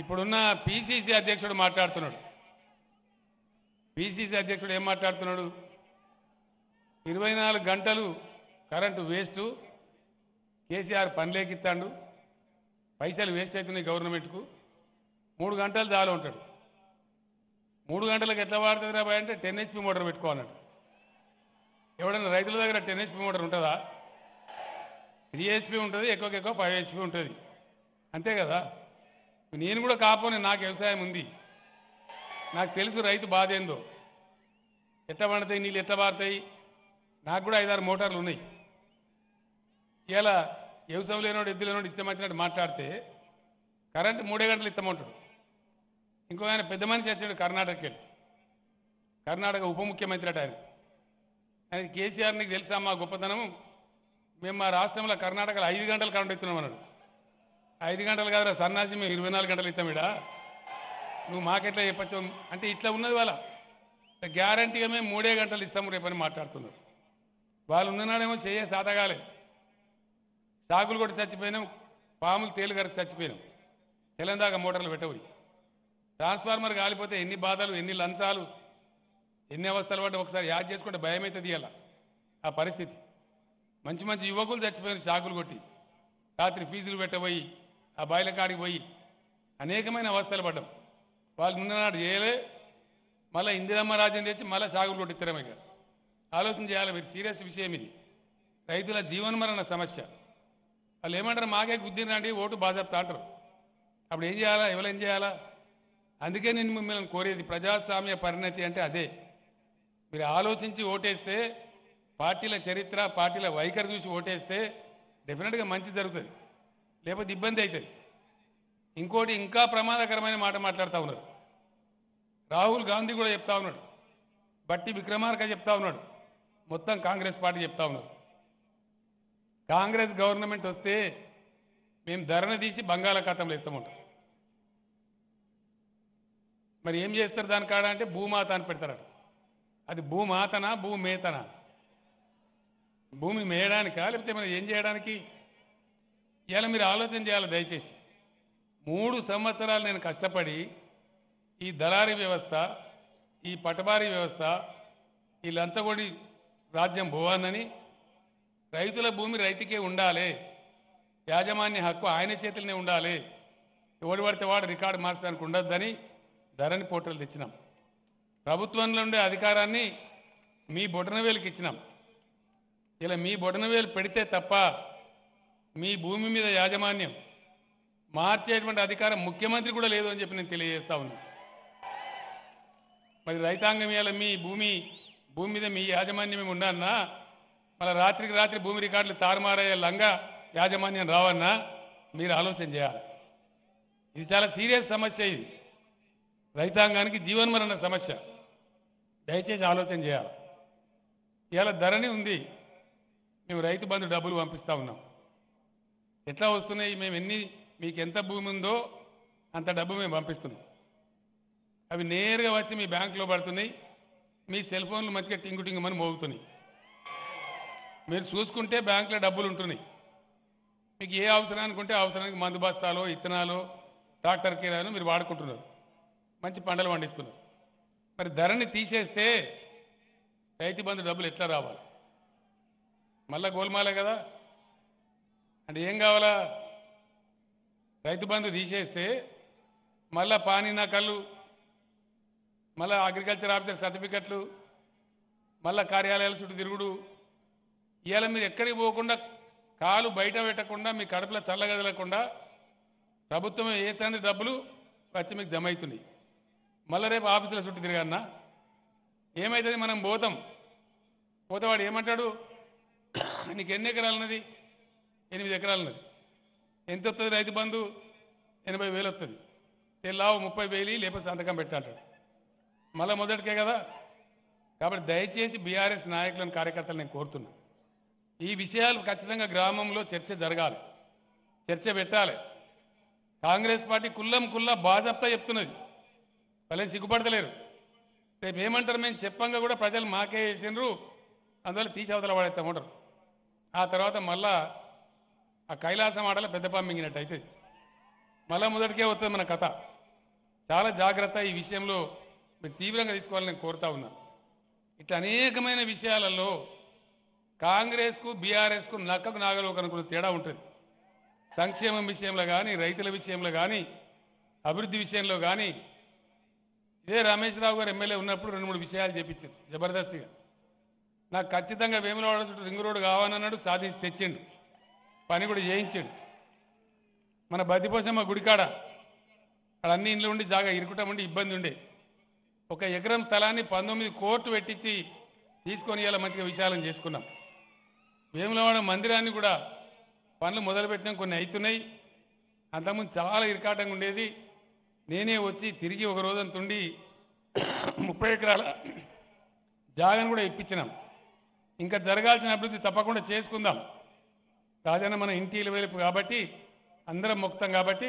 ఇప్పుడున్న పిసిసి అధ్యక్షుడు మాట్లాడుతున్నాడు పిసిసి అధ్యక్షుడు ఏం మాట్లాడుతున్నాడు ఇరవై నాలుగు గంటలు కరెంటు వేస్టు కేసీఆర్ ఇస్తాడు పైసలు వేస్ట్ అవుతున్నాయి గవర్నమెంట్కు మూడు గంటలు చాలా ఉంటాడు మూడు గంటలకు ఎట్లా వాడుతుంది రాబాయ్ అంటే టెన్ హెచ్పి మోటార్ పెట్టుకోవాలంట ఎవడన్నా రైతుల దగ్గర టెన్ హెచ్పి మోటార్ ఉంటుందా త్రీ హెచ్పి ఉంటుంది ఎక్కువకి ఎక్కువ ఫైవ్ హెచ్పి ఉంటుంది అంతే కదా నేను కూడా కాపోనే నాకు వ్యవసాయం ఉంది నాకు తెలుసు రైతు బాధ ఏందో ఎట్ట పండుతాయి నీళ్ళు ఎట్ట పారుతాయి నాకు కూడా ఐదారు మోటార్లు ఉన్నాయి ఇలా వ్యవసాయం లేనోడు ఎద్దు లేనోడు ఇష్టం వచ్చినట్టు మాట్లాడితే కరెంటు మూడే గంటలు ఇస్తామంటాడు ఇంకో ఆయన పెద్ద మనిషి వచ్చాడు కర్ణాటకకి వెళ్ళి కర్ణాటక ఉప ముఖ్యమంత్రి అట ఆయన ఆయన కేసీఆర్ నీకు తెలుసా మా గొప్పతనం మేము మా రాష్ట్రంలో కర్ణాటకలో ఐదు గంటలు కరెంట్ ఎత్తున్నాం అన్నాడు ఐదు గంటలు కాదురా సన్నాసి మేము ఇరవై నాలుగు గంటలు ఇస్తాం ఇడా నువ్వు మాకెట్లా చెప్పచ్చు అంటే ఇట్లా ఉన్నది వాళ్ళ గ్యారంటీగా మేము మూడే గంటలు ఇస్తాము రేపని మాట్లాడుతున్నారు వాళ్ళు ఉన్ననాడేమో చేయ సాధగాలే సాకులు కొట్టి చచ్చిపోయినాం పాములు తేలు కరిచి చచ్చిపోయినాం తెలందాక మోటార్లు పెట్టబోయి ట్రాన్స్ఫార్మర్ కాలిపోతే ఎన్ని బాధలు ఎన్ని లంచాలు ఎన్ని అవస్థలు పడ్డా ఒకసారి యాద్ చేసుకుంటే భయమైతే తీయాల అలా ఆ పరిస్థితి మంచి మంచి యువకులు చచ్చిపోయిన షాకులు కొట్టి రాత్రి ఫీజులు పెట్టబోయి ఆ బాయిల కాడికి పోయి అనేకమైన అవస్థలు పడ్డాం వాళ్ళు నిన్ననాడు చేయలే మళ్ళీ ఇందిరమ్మ రాజ్యం తెచ్చి మళ్ళీ సాగులు కొట్టిత్తరమే కదా ఆలోచన చేయాలి మీరు సీరియస్ విషయం ఇది రైతుల జీవనమరణ సమస్య వాళ్ళు ఏమంటారు మాకే గుద్దినండి ఓటు బాధ్యత అంటారు అప్పుడు ఏం చేయాలా ఏం చేయాలా అందుకే నేను మిమ్మల్ని కోరేది ప్రజాస్వామ్య పరిణతి అంటే అదే మీరు ఆలోచించి ఓటేస్తే పార్టీల చరిత్ర పార్టీల వైఖరి చూసి ఓటేస్తే డెఫినెట్గా మంచి జరుగుతుంది లేకపోతే ఇబ్బంది అవుతుంది ఇంకోటి ఇంకా ప్రమాదకరమైన మాట మాట్లాడుతూ ఉన్నారు రాహుల్ గాంధీ కూడా చెప్తా ఉన్నాడు బట్టి విక్రమార్క చెప్తా ఉన్నాడు మొత్తం కాంగ్రెస్ పార్టీ చెప్తా ఉన్నారు కాంగ్రెస్ గవర్నమెంట్ వస్తే మేము ధరణ తీసి బంగాళాఖాతంలో ఉంటాం మరి ఏం చేస్తారు దాని కాడ అంటే భూమాత అని పెడతారట అది భూమాతనా భూమేతనా భూమి మేయడానికా లేకపోతే మనం ఏం చేయడానికి ఇవాళ మీరు ఆలోచన చేయాలి దయచేసి మూడు సంవత్సరాలు నేను కష్టపడి ఈ దళారీ వ్యవస్థ ఈ పటవారీ వ్యవస్థ ఈ లంచగొడి రాజ్యం భువానని రైతుల భూమి రైతుకే ఉండాలి యాజమాన్య హక్కు ఆయన చేతులనే ఉండాలి ఎవడు పడితే వాడు రికార్డు మార్చడానికి ఉండొద్దని ధరణి పోర్టల్ తెచ్చినాం ప్రభుత్వంలో ఉండే అధికారాన్ని మీ బొటనవేలుకి ఇచ్చినాం ఇలా మీ బొటనవేలు పెడితే తప్ప మీ భూమి మీద యాజమాన్యం మార్చేటువంటి అధికారం ముఖ్యమంత్రి కూడా లేదు అని చెప్పి నేను తెలియజేస్తా ఉన్నా మరి రైతాంగం ఇవాళ మీ భూమి భూమి మీద మీ యాజమాన్యం మేము ఉన్నానా మళ్ళీ రాత్రికి రాత్రి భూమి రికార్డులు తారుమారయ్యే లంగా యాజమాన్యం రావన్నా మీరు ఆలోచన చేయాలి ఇది చాలా సీరియస్ సమస్య ఇది రైతాంగానికి జీవన్మరణ సమస్య దయచేసి ఆలోచన చేయాలి ఇవాళ ధరణి ఉంది మేము రైతు బంధు డబ్బులు పంపిస్తూ ఉన్నాం ఎట్లా వస్తున్నాయి మేము ఎన్ని మీకు ఎంత భూమి ఉందో అంత డబ్బు మేము పంపిస్తున్నాం అవి నేరుగా వచ్చి మీ బ్యాంకులో పడుతున్నాయి మీ సెల్ ఫోన్లు మంచిగా టింగు టింగుమని మోగుతున్నాయి మీరు చూసుకుంటే బ్యాంకులో డబ్బులు ఉంటున్నాయి మీకు ఏ అవసరానికి ఉంటే అవసరానికి మందు బస్తాలో ఇత్తనాలు డాక్టర్ కిరాలు మీరు వాడుకుంటున్నారు మంచి పంటలు పండిస్తున్నారు మరి ధరని తీసేస్తే రైతు బంధు డబ్బులు ఎట్లా రావాలి మళ్ళీ గోల్మాలే కదా అంటే ఏం కావాలా రైతు బంధు తీసేస్తే మళ్ళా పానీ నకళ్ళు మళ్ళా మళ్ళీ అగ్రికల్చర్ ఆఫీసర్ సర్టిఫికెట్లు మళ్ళా కార్యాలయాల చుట్టూ తిరుగుడు ఇవాళ మీరు ఎక్కడికి పోకుండా కాలు బయట పెట్టకుండా మీ కడుపులో చల్లగదలకుండా ప్రభుత్వం ఏ తండ్రి డబ్బులు వచ్చి మీకు జమ అవుతున్నాయి మళ్ళీ రేపు ఆఫీసులో చుట్టూ తిరగన్నా ఏమవుతుంది మనం పోతాం పోతే వాడు ఏమంటాడు నీకు ఎన్ని ఎకరాలు ఉన్నది ఎనిమిది ఎకరాలు ఉన్నది ఎంత వస్తుంది రైతు బంధు ఎనభై వేలు వస్తుంది తెల్లావు ముప్పై వేలు లేకపోతే సంతకం పెట్టాడు మళ్ళీ మొదటికే కదా కాబట్టి దయచేసి బీఆర్ఎస్ నాయకులను కార్యకర్తలు నేను కోరుతున్నా ఈ విషయాలు ఖచ్చితంగా గ్రామంలో చర్చ జరగాలి చర్చ పెట్టాలి కాంగ్రెస్ పార్టీ కుల్లం కుల్లా బాజప్తా చెప్తున్నది వాళ్ళేం సిగ్గుపడతలేరు రేపు ఏమంటారు మేము చెప్పంగా కూడా ప్రజలు మాకే వేసినారు అందువల్ల తీసి అవతల వాడేస్తామంటారు ఆ తర్వాత మళ్ళా ఆ కైలాసం ఆడల పెద్దపా మింగినట్టు అవుతుంది మళ్ళీ మొదటికే వస్తుంది మన కథ చాలా జాగ్రత్త ఈ విషయంలో మీరు తీవ్రంగా తీసుకోవాలని నేను కోరుతా ఉన్నాను ఇట్లా అనేకమైన విషయాలలో కాంగ్రెస్కు బీఆర్ఎస్కు నక్కకు నాగలోకనుకున్న తేడా ఉంటుంది సంక్షేమం విషయంలో కానీ రైతుల విషయంలో కానీ అభివృద్ధి విషయంలో కానీ ఇదే రామేశ్వరరావు గారు ఎమ్మెల్యే ఉన్నప్పుడు రెండు మూడు విషయాలు చెప్పించింది జబర్దస్తిగా నాకు ఖచ్చితంగా వేములవాడ చుట్టూ రింగ్ రోడ్డు కావాలన్నాడు సాధించి తెచ్చిండు పని కూడా చేయించాడు మన మా గుడికాడ అక్కడ అన్ని ఇండ్లు ఉండి జాగా ఇరుకుటం ఉండి ఇబ్బంది ఉండే ఒక ఎకరం స్థలాన్ని పంతొమ్మిది కోర్టు పెట్టించి తీసుకొని ఇలా మంచిగా విశాలం చేసుకున్నాం వేములవాడ మందిరాన్ని కూడా పనులు మొదలుపెట్టినాం కొన్ని అవుతున్నాయి అంతకుముందు చాలా ఇరుకాటంగా ఉండేది నేనే వచ్చి తిరిగి ఒక రోజంతుండి ముప్పై ఎకరాల జాగాను కూడా ఇప్పించినాం ఇంకా జరగాల్సిన అభివృద్ధి తప్పకుండా చేసుకుందాం రాజన్న మన ఇంటి వెలుపు కాబట్టి అందరం మొక్తం కాబట్టి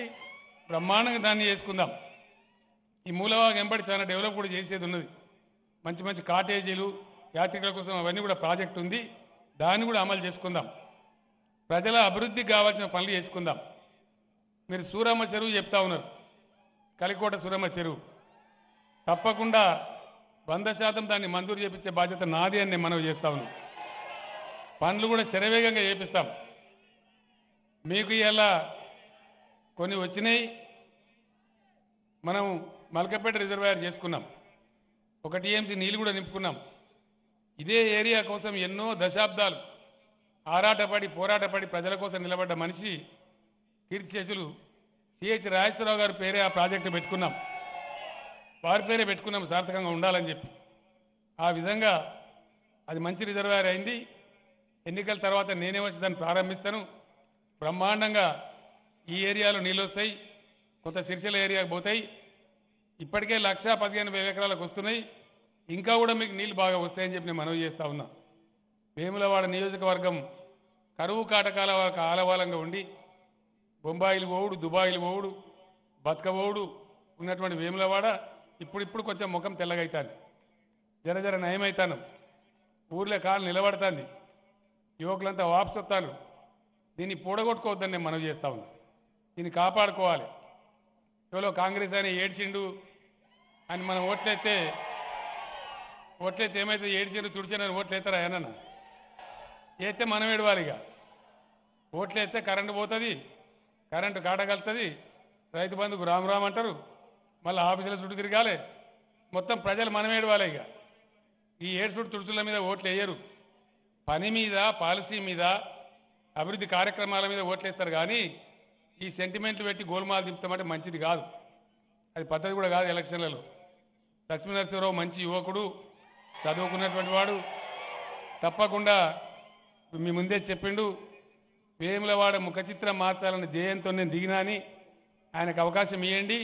బ్రహ్మాండంగా దాన్ని చేసుకుందాం ఈ మూలవాగ వెంబడి చాలా డెవలప్ కూడా చేసేది ఉన్నది మంచి మంచి కాటేజీలు యాత్రికుల కోసం అవన్నీ కూడా ప్రాజెక్ట్ ఉంది దాన్ని కూడా అమలు చేసుకుందాం ప్రజల అభివృద్ధికి కావాల్సిన పనులు చేసుకుందాం మీరు సూరమ్మ చెరువు చెప్తా ఉన్నారు కలికోట సూరమ్మ చెరువు తప్పకుండా వంద శాతం దాన్ని మంజూరు చేపించే బాధ్యత నాది అని నేను మనవి చేస్తా ఉన్నాను పనులు కూడా శరవేగంగా చేపిస్తాం మీకు ఇలా కొన్ని వచ్చినాయి మనం మలకపేట రిజర్వాయర్ చేసుకున్నాం ఒక టీఎంసీ నీళ్ళు కూడా నింపుకున్నాం ఇదే ఏరియా కోసం ఎన్నో దశాబ్దాలు ఆరాటపడి పోరాటపడి ప్రజల కోసం నిలబడ్డ మనిషి కీర్తిశేషులు సిహెచ్ రాజేశ్వరరావు గారి పేరే ఆ ప్రాజెక్టు పెట్టుకున్నాం వారి పేరే పెట్టుకున్నాం సార్థకంగా ఉండాలని చెప్పి ఆ విధంగా అది మంచి రిజర్వాయర్ అయింది ఎన్నికల తర్వాత నేనే వచ్చి దాన్ని ప్రారంభిస్తాను బ్రహ్మాండంగా ఈ ఏరియాలో నీళ్ళు వస్తాయి కొత్త సిరిసిల ఏరియాకి పోతాయి ఇప్పటికే లక్ష పదిహేను వేల ఎకరాలకు వస్తున్నాయి ఇంకా కూడా మీకు నీళ్ళు బాగా వస్తాయని చెప్పి నేను మనవి చేస్తూ ఉన్నా వేములవాడ నియోజకవర్గం కరువు కాటకాల వరకు ఆలవాలంగా ఉండి బొంబాయిలు పోవుడు దుబాయిలు పోవుడు బతకబోవుడు ఉన్నటువంటి వేములవాడ ఇప్పుడిప్పుడు కొంచెం ముఖం తెల్లగైతుంది జర జర నయమవుతాను ఊర్లే కాళ్ళు నిలబడుతుంది యువకులంతా వస్తారు దీన్ని పూడగొట్టుకోవద్దని నేను మనవి చేస్తా ఉన్నా దీన్ని కాపాడుకోవాలి ఎవరో కాంగ్రెస్ అని ఏడ్చిండు అని మనం ఓట్లయితే ఓట్లయితే ఏమైతే ఏడ్చిండు ఓట్లు ఓట్లయితారా ఏనన్న అయితే మనం ఏడవాలి ఇక ఓట్లయితే కరెంటు పోతుంది కరెంటు కాటగలుతుంది రైతు బంధుకు రామ్ రామ్ అంటారు మళ్ళీ ఆఫీసుల చుట్టూ తిరగాలి మొత్తం ప్రజలు మనం ఏడవాలి ఇక ఈ ఏడ్చుడు తుడుచుల మీద ఓట్లు వేయరు పని మీద పాలసీ మీద అభివృద్ధి కార్యక్రమాల మీద ఓట్లేస్తారు కానీ ఈ సెంటిమెంట్లు పెట్టి గోల్మాలు దింపుతామంటే మంచిది కాదు అది పద్ధతి కూడా కాదు ఎలక్షన్లలో లక్ష్మీనరసింహరావు మంచి యువకుడు చదువుకున్నటువంటి వాడు తప్పకుండా మీ ముందే చెప్పిండు వేములవాడ ముఖచిత్రం మార్చాలని ధ్యేయంతో నేను అని ఆయనకు అవకాశం ఇవ్వండి